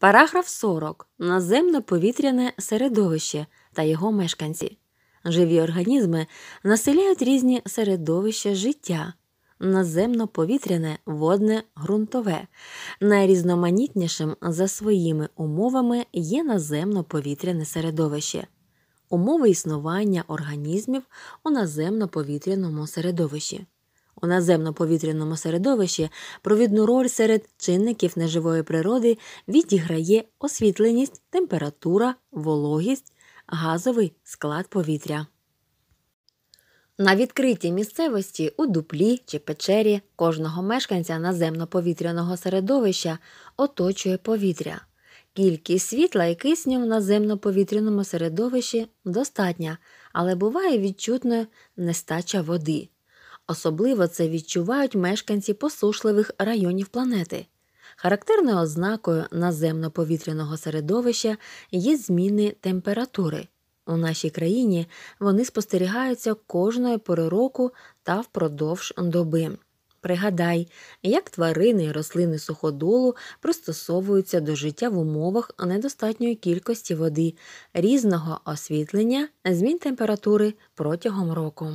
Параграф 40. Наземно повітряне середовище та його мешканці. Живі організми населяють різні середовища життя. Наземно повітряне, водне, ґрунтове. Найрізноманітнішим за своїми умовами є наземно повітряне середовище. Умови існування організмів у наземно повітряному середовищі у наземно-повітряному середовищі провідну роль серед чинників неживої природи відіграє освітленість, температура, вологість, газовий склад повітря. На відкритій місцевості у дуплі чи печері кожного мешканця наземно-повітряного середовища оточує повітря. Кількість світла і кисню в наземно-повітряному середовищі достатня, але буває відчутною нестача води. Особливо це відчувають мешканці посушливих районів планети. Характерною ознакою наземно-повітряного середовища є зміни температури. У нашій країні вони спостерігаються кожної пори року та впродовж доби. Пригадай, як тварини і рослини суходолу пристосовуються до життя в умовах недостатньої кількості води, різного освітлення, змін температури протягом року.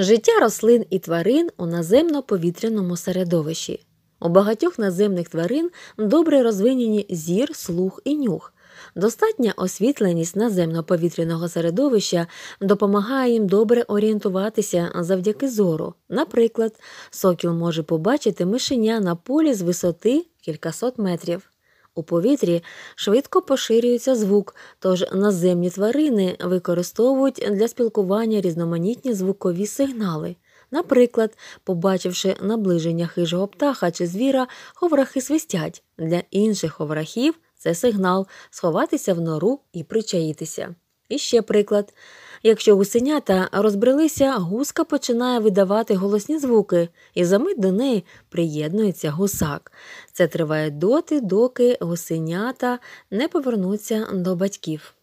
Життя рослин і тварин у наземно-повітряному середовищі. У багатьох наземних тварин добре розвинені зір, слух і нюх. Достатня освітленість наземно-повітряного середовища допомагає їм добре орієнтуватися завдяки зору. Наприклад, сокіл може побачити мишеня на полі з висоти кількасот метрів. У повітрі швидко поширюється звук, тож наземні тварини використовують для спілкування різноманітні звукові сигнали. Наприклад, побачивши наближення хижого птаха чи звіра, ховрахи свистять. Для інших ховрахів це сигнал сховатися в нору і причаїтися. І ще приклад. Якщо гусенята розбрелися, гуска починає видавати голосні звуки, і за мить до неї приєднується гусак. Це триває доти, доки гусенята не повернуться до батьків.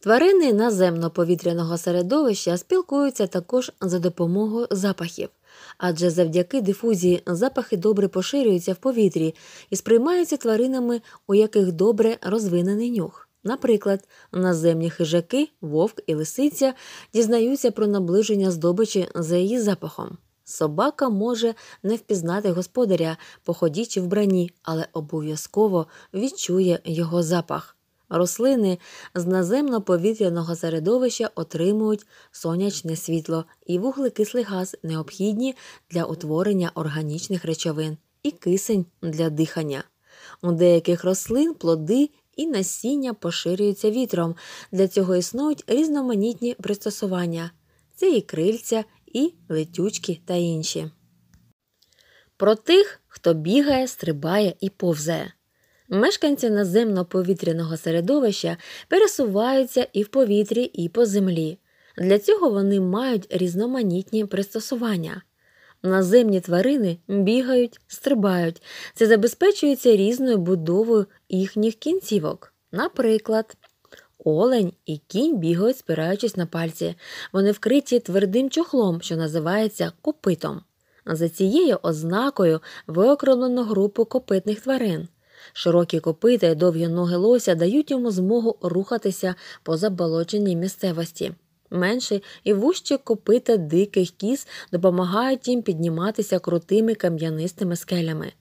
Тварини наземно-повітряного середовища спілкуються також за допомогою запахів, адже завдяки дифузії запахи добре поширюються в повітрі і сприймаються тваринами, у яких добре розвинений нюх. Наприклад, наземні хижаки, вовк і лисиця дізнаються про наближення здобичі за її запахом. Собака може не впізнати господаря по ході чи вбранні, але обов'язково відчує його запах. Рослини з наземно-повітряного середовища отримують сонячне світло і вуглекислий газ, необхідні для утворення органічних речовин, і кисень для дихання. У деяких рослин плоди і насіння поширюється вітром. Для цього існують різноманітні пристосування це і крильця, і летючки та інші. Про тих, хто бігає, стрибає і повзає. Мешканці наземно-повітряного середовища пересуваються і в повітрі, і по землі. Для цього вони мають різноманітні пристосування наземні тварини бігають, стрибають. Це забезпечується різною будовою їхніх кінцівок. Наприклад, олень і кінь бігають, спираючись на пальці. Вони вкриті твердим чохлом, що називається копитом. За цією ознакою виокремлено групу копитних тварин. Широкі копита й довгі ноги лося дають йому змогу рухатися по заболоченій місцевості менше і вужчі копита диких кіз допомагають їм підніматися крутими кам'янистими скелями.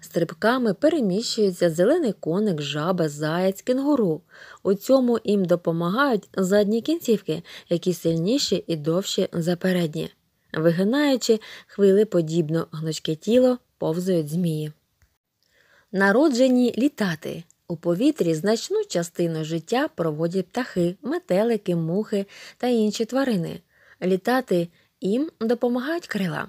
Стрибками переміщуються зелений коник, жаба, заяць, кінгуру. У цьому їм допомагають задні кінцівки, які сильніші і довші за передні. Вигинаючи хвилеподібно гнучке тіло, повзують змії. Народжені літати. У повітрі значну частину життя проводять птахи, метелики, мухи та інші тварини. Літати їм допомагають крила.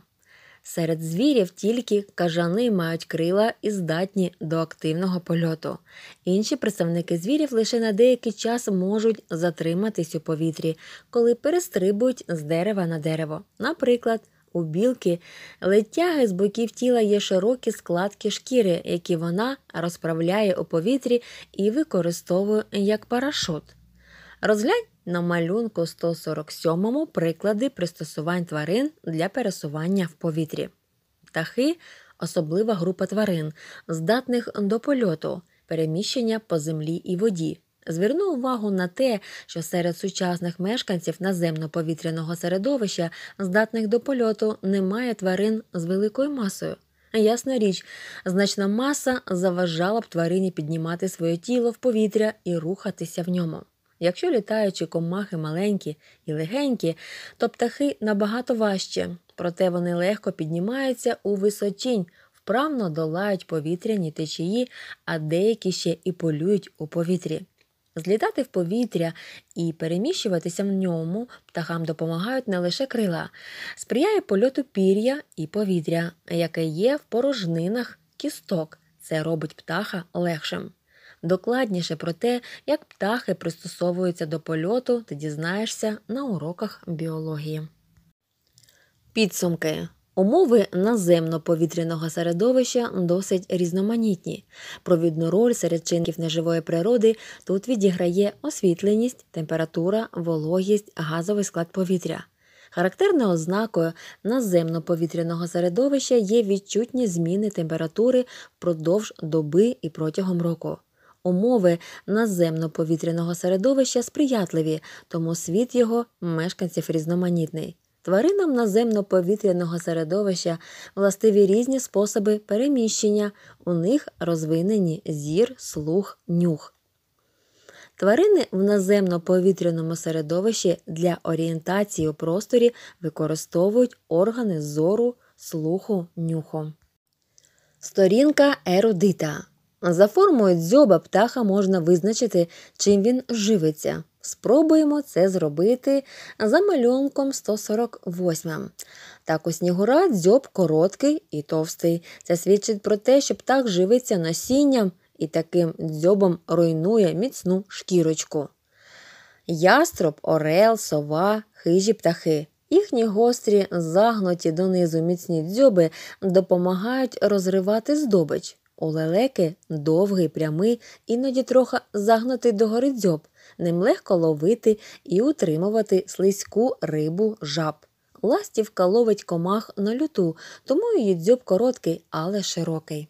Серед звірів тільки кажани мають крила і здатні до активного польоту. Інші представники звірів лише на деякий час можуть затриматись у повітрі, коли перестрибують з дерева на дерево. Наприклад, у білки летяги з боків тіла є широкі складки шкіри, які вона розправляє у повітрі і використовує як парашут. Розглянь на малюнку 147 му приклади пристосувань тварин для пересування в повітрі. Птахи особлива група тварин, здатних до польоту, переміщення по землі і воді. Зверну увагу на те, що серед сучасних мешканців наземно-повітряного середовища, здатних до польоту, немає тварин з великою масою. Ясна річ, значна маса заважала б тварині піднімати своє тіло в повітря і рухатися в ньому. Якщо літаючі комахи маленькі і легенькі, то птахи набагато важче, проте вони легко піднімаються у височінь, вправно долають повітряні течії, а деякі ще і полюють у повітрі. Злітати в повітря і переміщуватися в ньому птахам допомагають не лише крила, сприяє польоту пір'я і повітря, яке є в порожнинах кісток. Це робить птаха легшим. Докладніше про те, як птахи пристосовуються до польоту, ти дізнаєшся на уроках біології. Підсумки Умови наземно-повітряного середовища досить різноманітні. Провідну роль серед чинників неживої природи тут відіграє освітленість, температура, вологість, газовий склад повітря. Характерною ознакою наземно-повітряного середовища є відчутні зміни температури впродовж доби і протягом року. Умови наземно-повітряного середовища сприятливі, тому світ його мешканців різноманітний. Тваринам наземно-повітряного середовища властиві різні способи переміщення, у них розвинені зір, слух, нюх. Тварини в наземно-повітряному середовищі для орієнтації у просторі використовують органи зору, слуху, нюху. Сторінка ерудита. За формою дзьоба птаха можна визначити, чим він живиться. Спробуємо це зробити за малюнком 148. Так у снігура дзьоб короткий і товстий. Це свідчить про те, що птах живиться насінням і таким дзьобом руйнує міцну шкірочку. Ястроб, орел, сова, хижі птахи. Їхні гострі, загнуті донизу міцні дзьоби допомагають розривати здобич. У довгий, прямий, іноді трохи загнутий до гори дзьоб, ним легко ловити і утримувати слизьку рибу жаб. Ластівка ловить комах на люту, тому її дзьоб короткий, але широкий.